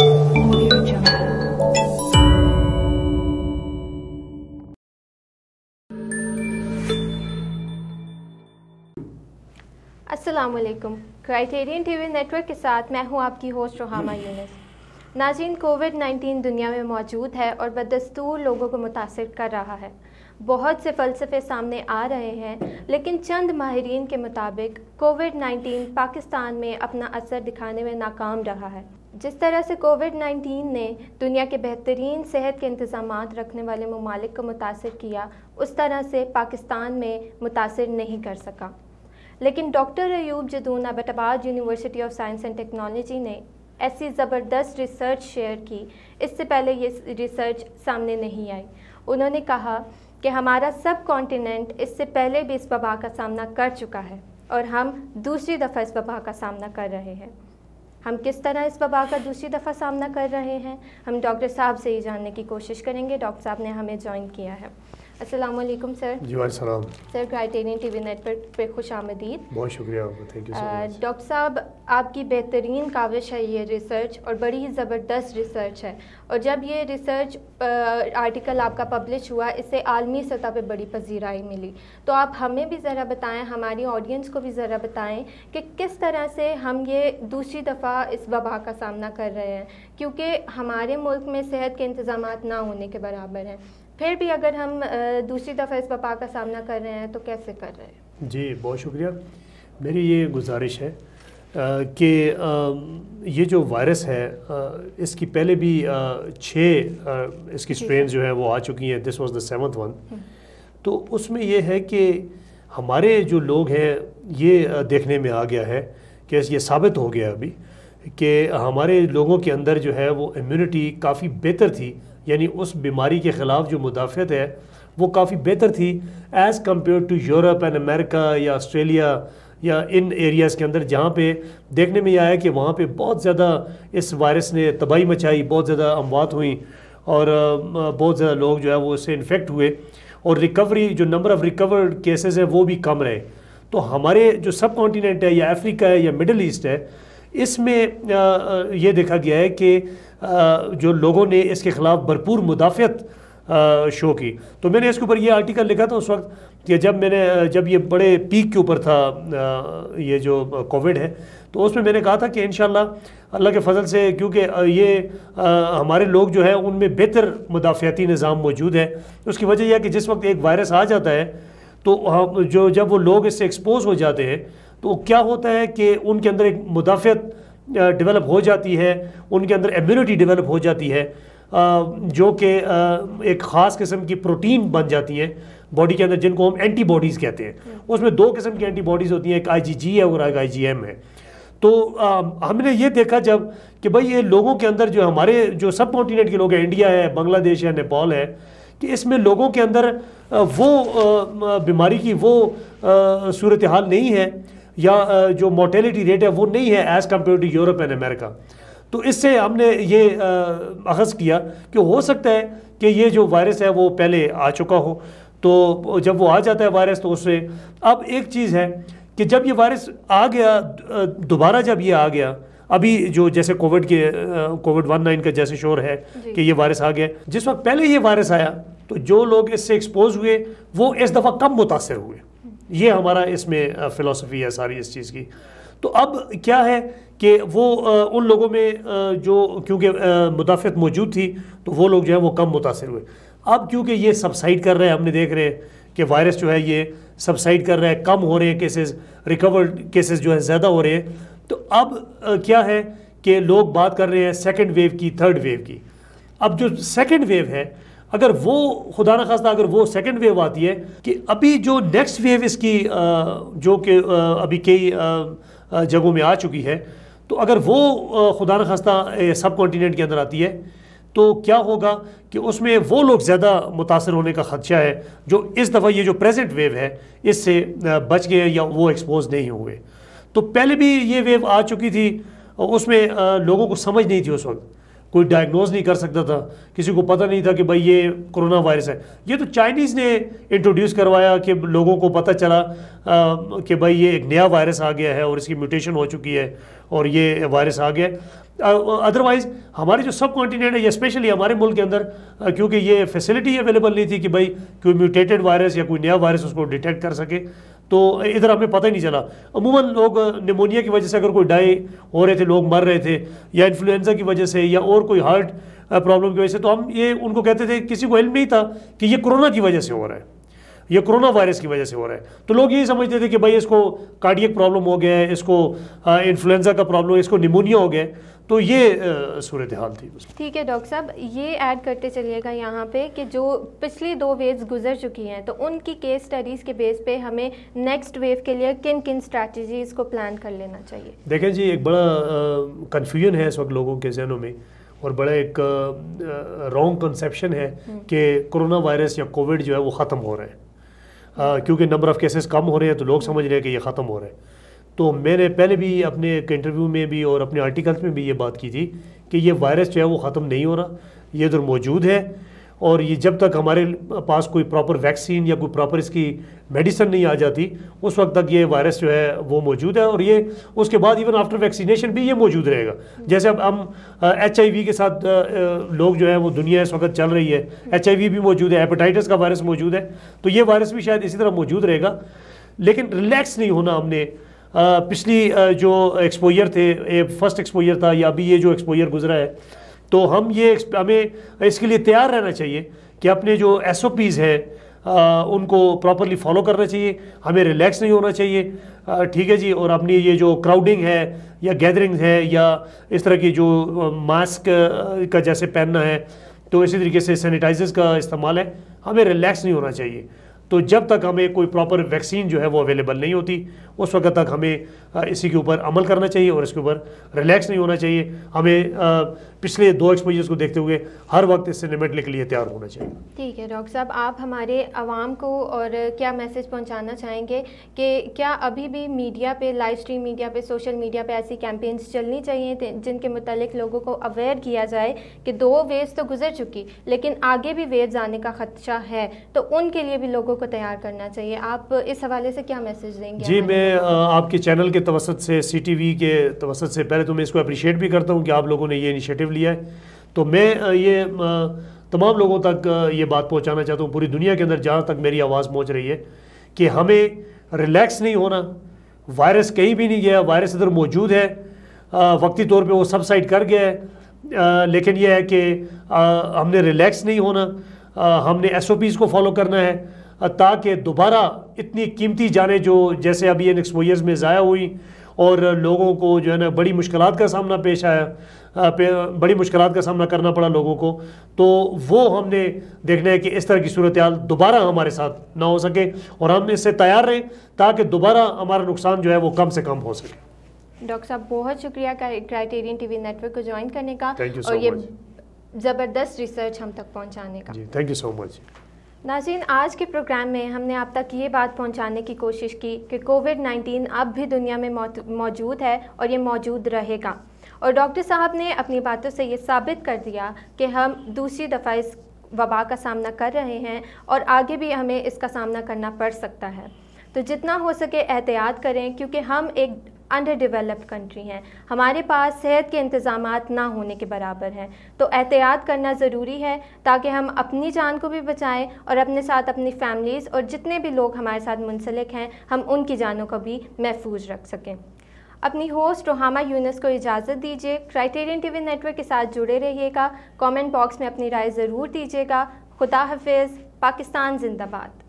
असलकम criterion we network के साथ मैं हूं आपकी होस्ट रोहामा यूनिस नाजीन कोविड 19 दुनिया में मौजूद है और बदस्तूर लोगों को मुतासर कर रहा है बहुत से फ़लसफ़े सामने आ रहे हैं लेकिन चंद माहरीन के मुताबिक कोविड 19 पाकिस्तान में अपना असर दिखाने में नाकाम रहा है जिस तरह से कोविड 19 ने दुनिया के बेहतरीन सेहत के इंतजाम रखने वाले ममालिक को मुतासर किया उस तरह से पाकिस्तान में मुतासर नहीं कर सका लेकिन doctor Ayub Jadoon Abbottabad university of science and technology ने ऐसी ज़बरदस्त रिसर्च शेयर की इससे पहले ये रिसर्च सामने नहीं आई उन्होंने कहा कि हमारा सब कॉन्टिनेंट इससे पहले भी इस वबा का सामना कर चुका है और हम दूसरी दफ़ा इस वबा का सामना कर रहे हैं हम किस तरह इस वबा का दूसरी दफ़ा सामना कर रहे हैं हम डॉक्टर साहब से ही जानने की कोशिश करेंगे डॉक्टर साहब ने हमें ज्वाइन किया है असलम सर जी सलाम sir Criterion T V network पे खुश आमदीद बहुत शुक्रिया आपका थैंक यू डॉक्टर साहब आपकी बेहतरीन काविश है ये रिसर्च और बड़ी ही ज़बरदस्त रिसर्च है और जब ये रिसर्च आर्टिकल uh, आपका पब्लिश हुआ इससे आलमी सतह पे बड़ी पजीराई मिली तो आप हमें भी ज़रा बताएं हमारी ऑडियंस को भी ज़रा बताएं कि किस तरह से हम ये दूसरी दफ़ा इस वबा का सामना कर रहे हैं क्योंकि हमारे मुल्क में सेहत के इंतज़ाम ना होने के बराबर हैं फिर भी अगर हम दूसरी दफ़ा इस वबा का सामना कर रहे हैं तो कैसे कर रहे हैं जी बहुत शुक्रिया मेरी ये गुजारिश है कि ये जो वायरस है आ, इसकी पहले भी छः इसकी स्ट्रेन जो है वो आ चुकी हैं this was the seventh one तो उसमें ये है कि हमारे जो लोग हैं ये देखने में आ गया है कि ये साबित हो गया अभी कि हमारे लोगों के अंदर जो है वो इम्यूनिटी काफ़ी बेहतर थी यानी उस बीमारी के ख़िलाफ़ जो मुदाफ़त है वो काफ़ी बेहतर थी as compared to Europe and America या ऑस्ट्रेलिया या इन एरियाज़ के अंदर जहाँ पे देखने में यह आया कि वहाँ पे बहुत ज़्यादा इस वायरस ने तबाही मचाई बहुत ज़्यादा अमवात हुई और बहुत ज़्यादा लोग जो है वो इससे इन्फेक्ट हुए और रिकवरी जो नंबर ऑफ़ रिकवर्ड केसेस हैं वो भी कम रहे तो हमारे जो सब कॉन्टीनेंट है या अफ्रीका है या मिडल ईस्ट है इसमें ये देखा गया है कि जो लोगों ने इसके ख़िलाफ़ भरपूर मुदाफ़त शो की तो मैंने इसके ऊपर ये आर्टिकल लिखा था उस वक्त कि जब मैंने जब ये बड़े पीक के ऊपर था ये जो कोविड है तो उसमें मैंने कहा था कि इन अल्लाह के फजल से क्योंकि ये हमारे लोग जो हैं उनमें बेहतर मुदाफ़ती निज़ाम मौजूद है उसकी वजह यह है कि जिस वक्त एक वायरस आ जाता है तो जो जब वो लोग इससे एक्सपोज हो जाते हैं तो क्या होता है कि उनके अंदर एक मुदाफ़त डेवलप हो जाती है उनके अंदर इम्यूनिटी डेवलप हो जाती है जो कि एक ख़ास किस्म की प्रोटीन बन जाती है बॉडी के अंदर जिनको हम एंटीबॉडीज़ कहते हैं उसमें दो किस्म की एंटीबॉडीज़ होती हैं एक आईजीजी है और एक आईजीएम है तो आ, हमने ये देखा जब कि भाई ये लोगों के अंदर जो हमारे जो सब कॉन्टीनेंट के लोग हैं इंडिया है बांग्लादेश है नेपाल है कि इसमें लोगों के अंदर वो बीमारी की वो सूरत हाल नहीं है या जो मोटेलिटी रेट है वो नहीं है as compared to Europe and America तो इससे हमने ये अखज़ किया कि हो सकता है कि ये जो वायरस है वो पहले आ चुका हो तो जब वो आ जाता है वायरस तो उससे अब एक चीज़ है कि जब ये वायरस आ गया दोबारा जब ये आ गया अभी जो जैसे कोविड के कोविड वन नाइन का जैसे शोर है कि ये वायरस आ गया जिस वक्त पहले ये वायरस आया तो जो लोग इससे एक्सपोज हुए वो इस दफ़ा कम मुतासर हुए ये हमारा इसमें फ़िलासफ़ी है सारी इस चीज़ की तो अब क्या है कि वो उन लोगों में जो क्योंकि मुदाफ़त मौजूद थी तो वो लोग जो है वो कम मुतासर हुए अब क्योंकि ये सबसाइड कर रहे हैं हमने देख रहे हैं कि वायरस जो है ये सबसाइड कर रहा है कम हो रहे हैं केसेस रिकवर्ड केसेस जो है ज़्यादा हो रहे हैं तो अब क्या है कि लोग बात कर रहे हैं सेकेंड वेव की थर्ड वेव की अब जो सेकेंड वेव है अगर वो खुदा न खास्ता अगर वो सेकेंड वेव आती है कि अभी जो नेक्स्ट वेव इसकी जो कि अभी कई जगहों में आ चुकी है तो अगर वो खुदा न खास्ता सब कॉन्टीनेंट के अंदर आती है तो क्या होगा कि उसमें वो लोग ज़्यादा मुतासर होने का ख़दशा है जो इस दफ़ा ये जो प्रेजेंट वेव है इससे बच गए या वो एक्सपोज नहीं हुए तो पहले भी ये वेव आ चुकी थी उसमें लोगों को समझ नहीं थी उस वक्त कोई डायग्नोज नहीं कर सकता था किसी को पता नहीं था कि भाई ये कोरोना वायरस है ये तो चाइनीज़ ने इंट्रोड्यूस करवाया कि लोगों को पता चला कि भाई ये एक नया वायरस आ गया है और इसकी म्यूटेशन हो चुकी है और ये वायरस आ गया अदरवाइज़ हमारे जो सब कॉन्टीनेंट है या स्पेशली हमारे मुल्क के अंदर क्योंकि ये फैसिलिटी अवेलेबल नहीं थी कि भाई कोई म्यूटेटेड वायरस या कोई नया वायरस उसको डिटेक्ट कर सके तो इधर हमें पता ही नहीं चला अमूमन लोग निमोनिया की वजह से अगर कोई डाई हो रहे थे लोग मर रहे थे या इन्फ्लुन्जा की वजह से या और कोई हार्ट प्रॉब्लम की वजह से तो हम ये उनको कहते थे किसी को हेल्प नहीं था कि ये कोरोना की वजह से हो रहा है ये कोरोना वायरस की वजह से हो रहा है तो लोग यही समझते थे कि भाई इसको कार्डियक प्रॉब्लम हो गया है इसको इन्फ्लुन्जा का प्रॉब्लम इसको निमोनिया हो गया है तो ये सूरत हाल थी ठीक है डॉक्टर साहब ये ऐड करते चलिएगा यहाँ पे कि जो पिछली दो वेव्स गुजर चुकी हैं तो उनकी केस स्टडीज़ के बेस पे हमें नेक्स्ट वेव के लिए किन किन स्ट्रैटेजीज़ को प्लान कर लेना चाहिए देखें जी एक बड़ा कन्फ्यूजन है इस वक्त लोगों के जहनों में और बड़ा एक रॉन्ग कंसेप्शन है हम्म। कि कोरोना वायरस या कोविड जो है वो ख़त्म हो रहा है क्योंकि नंबर ऑफ़ केसेस कम हो रहे हैं तो लोग समझ रहे हैं कि ये ख़त्म हो रहे हैं तो मैंने पहले भी अपने एक इंटरव्यू में भी और अपने आर्टिकल्स में भी ये बात की थी कि ये वायरस जो है वो ख़त्म नहीं हो रहा ये इधर मौजूद है और ये जब तक हमारे पास कोई प्रॉपर वैक्सीन या कोई प्रॉपर इसकी मेडिसिन नहीं आ जाती उस वक्त तक ये वायरस जो है वो मौजूद है और ये उसके बाद इवन आफ्टर वैक्सीनेशन भी ये मौजूद रहेगा जैसे अब हम एच के साथ लोग जो है वो दुनिया इस वक्त चल रही है एच भी मौजूद है हेपेटाइटिस का वायरस मौजूद है तो ये वायरस भी शायद इसी तरह मौजूद रहेगा लेकिन रिलैक्स नहीं होना हमने पिछली जो एक्सपोजर थे फर्स्ट एक्सपोजर था या अभी ये जो एक्सपोजर गुजरा है तो हम ये हमें इसके लिए तैयार रहना चाहिए कि अपने जो एस ओ पीज़ हैं उनको प्रॉपरली फॉलो करना चाहिए हमें रिलैक्स नहीं होना चाहिए ठीक है जी और अपनी ये जो क्राउडिंग है या गैदरिंग है या इस तरह की जो मास्क का जैसे पहनना है तो इसी तरीके से सैनिटाइजर्स का इस्तेमाल है हमें रिलैक्स नहीं होना चाहिए तो जब तक हमें कोई प्रॉपर वैक्सीन जो है वो अवेलेबल नहीं होती उस वक्त तक हमें हाँ, इसी के ऊपर अमल करना चाहिए और इसके ऊपर रिलैक्स नहीं होना चाहिए हमें पिछले दो एक्सपोजर्स को देखते हुए हर वक्त इससे निमटने के लिए तैयार होना चाहिए ठीक है डॉक्टर साहब आप हमारे आवाम को और क्या मैसेज पहुंचाना चाहेंगे कि क्या अभी भी मीडिया पे लाइव स्ट्रीम मीडिया पे सोशल मीडिया पे ऐसी कैंपेन्स चलनी चाहिए जिनके मुतलिक लोगों को अवेयर किया जाए कि दो वेव्स तो गुजर चुकी लेकिन आगे भी वेव्स आने का खदशा है तो उनके लिए भी लोगों को तैयार करना चाहिए आप इस हवाले से क्या मैसेज देंगे जी मैं आपके चैनल के के तवसत से सी टी वी के तवसत से पहले तो मैं इसको अप्रिशिएट भी करता हूँ कि आप लोगों ने ये इनिशिएटिव लिया है तो मैं ये तमाम लोगों तक ये बात पहुँचाना चाहता हूँ पूरी दुनिया के अंदर जहाँ तक मेरी आवाज़ पहुँच रही है कि हमें रिलैक्स नहीं होना वायरस कहीं भी नहीं गया वायरस इधर मौजूद है वक्ती तौर पर वो सबसाइड कर गया है लेकिन यह है कि हमने रिलैक्स नहीं होना हमने एस को फॉलो करना है ताकि दोबारा इतनी कीमती जाने जो जैसे अभी इन एक्सपोजर्स में ज़ाया हुई और लोगों को जो है ना बड़ी मुश्किल का सामना पेश आया पे बड़ी मुश्किल का सामना करना पड़ा लोगों को तो वो हमने देखना है कि इस तरह की सूरत दोबारा हमारे साथ ना हो सके और हम इससे तैयार रहें ताकि दोबारा हमारा नुकसान जो है वो कम से कम हो सके डॉक्टर साहब बहुत शुक्रिया क्राइटेरियन टीवी नेटवर्क को ज्वाइन करने का और ये ज़बरदस्त रिसर्च हम तक पहुंचाने का थैंक यू सो मच नाजीन आज के प्रोग्राम में हमने आप तक ये बात पहुंचाने की कोशिश की कि कोविड 19 अब भी दुनिया में मौजूद है और ये मौजूद रहेगा और डॉक्टर साहब ने अपनी बातों से ये साबित कर दिया कि हम दूसरी दफ़ा इस वबा का सामना कर रहे हैं और आगे भी हमें इसका सामना करना पड़ सकता है तो जितना हो सके एहतियात करें क्योंकि हम एक अंडर डेवलप्ड कंट्री हैं हमारे पास सेहत के इंतज़ाम ना होने के बराबर हैं तो एहतियात करना ज़रूरी है ताकि हम अपनी जान को भी बचाएं और अपने साथ अपनी फैमिलीज़ और जितने भी लोग हमारे साथ मुंसलिक हैं हम उनकी जानों को भी महफूज रख सकें अपनी होस्ट रोहामा यूनस को इजाज़त दीजिए क्राइटेरियन टीवी नेटवर्क के साथ जुड़े रहिएगा कमेंट बॉक्स में अपनी राय ज़रूर दीजिएगा खुदा हाफिज़ पाकिस्तान जिंदाबाद